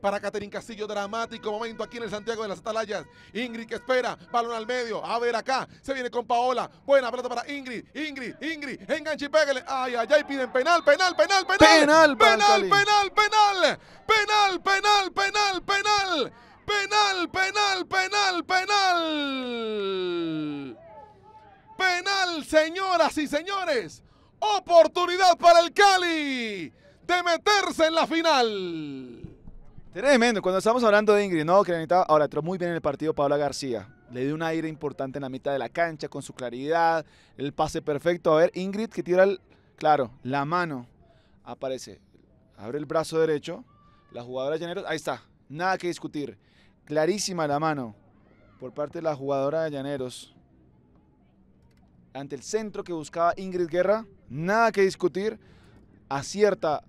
Para Caterín Castillo, dramático momento aquí en el Santiago de las Atalayas. Ingrid que espera, balón al medio. A ver acá, se viene con Paola. Buena pelota para Ingrid, Ingrid, Ingrid. Enganche y pégale. Ay, ay, ay, piden penal, penal, penal, penal. Penal, penal, penal, penal. Penal, penal, penal, penal. Penal, penal, penal, penal. Penal, señoras y señores. Oportunidad para el Cali de meterse en la final. Tremendo, cuando estamos hablando de Ingrid, ¿no? Que ahora entró muy bien en el partido Paula García. Le dio un aire importante en la mitad de la cancha, con su claridad, el pase perfecto. A ver, Ingrid que tira el, claro, la mano. Aparece, abre el brazo derecho, la jugadora de Llaneros, ahí está, nada que discutir. Clarísima la mano por parte de la jugadora de Llaneros. Ante el centro que buscaba Ingrid Guerra, nada que discutir. Acierta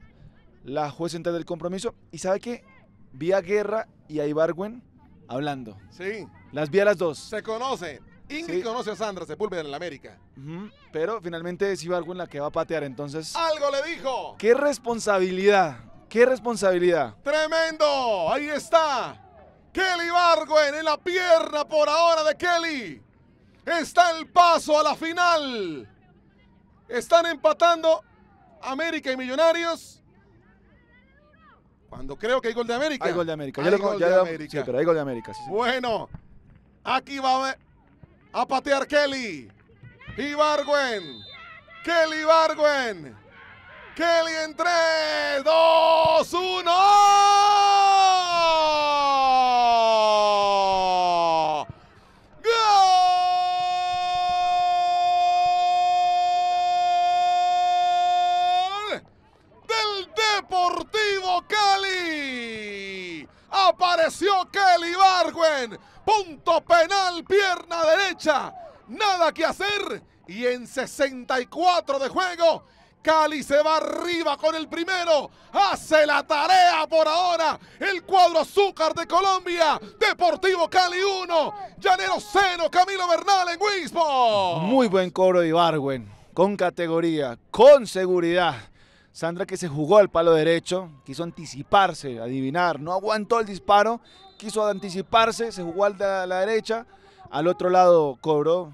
la juez central del compromiso. ¿Y sabe qué? Vía Guerra y a hablando. Sí. Las vi a las dos. Se conoce. Ingrid conoce a Sandra Sepúlveda en la América. Pero finalmente es Ibarwen la que va a patear, entonces. ¡Algo le dijo! ¡Qué responsabilidad! ¡Qué responsabilidad! ¡Tremendo! Ahí está. Kelly Barwen en la pierna por ahora de Kelly. Está el paso a la final. Están empatando América y Millonarios. Cuando creo que hay gol de América. Hay gol de América. Hay ya gol lo, ya de América. Sí, pero hay gol de América. Sí, Bueno, aquí va a, patear Kelly. Y Barguen. Kelly Barguen. Kelly en 3, 2, 1. ¡Gol! Del Deportivo. Apareció Kelly Barwen. Punto penal, pierna derecha. Nada que hacer. Y en 64 de juego, Cali se va arriba con el primero. Hace la tarea por ahora. El cuadro azúcar de Colombia. Deportivo Cali 1. Llanero 0. Camilo Bernal en Wispo. Muy buen cobro de Ibarwen. Con categoría, con seguridad. Sandra que se jugó al palo derecho, quiso anticiparse, adivinar, no aguantó el disparo, quiso anticiparse, se jugó al de la derecha, al otro lado cobró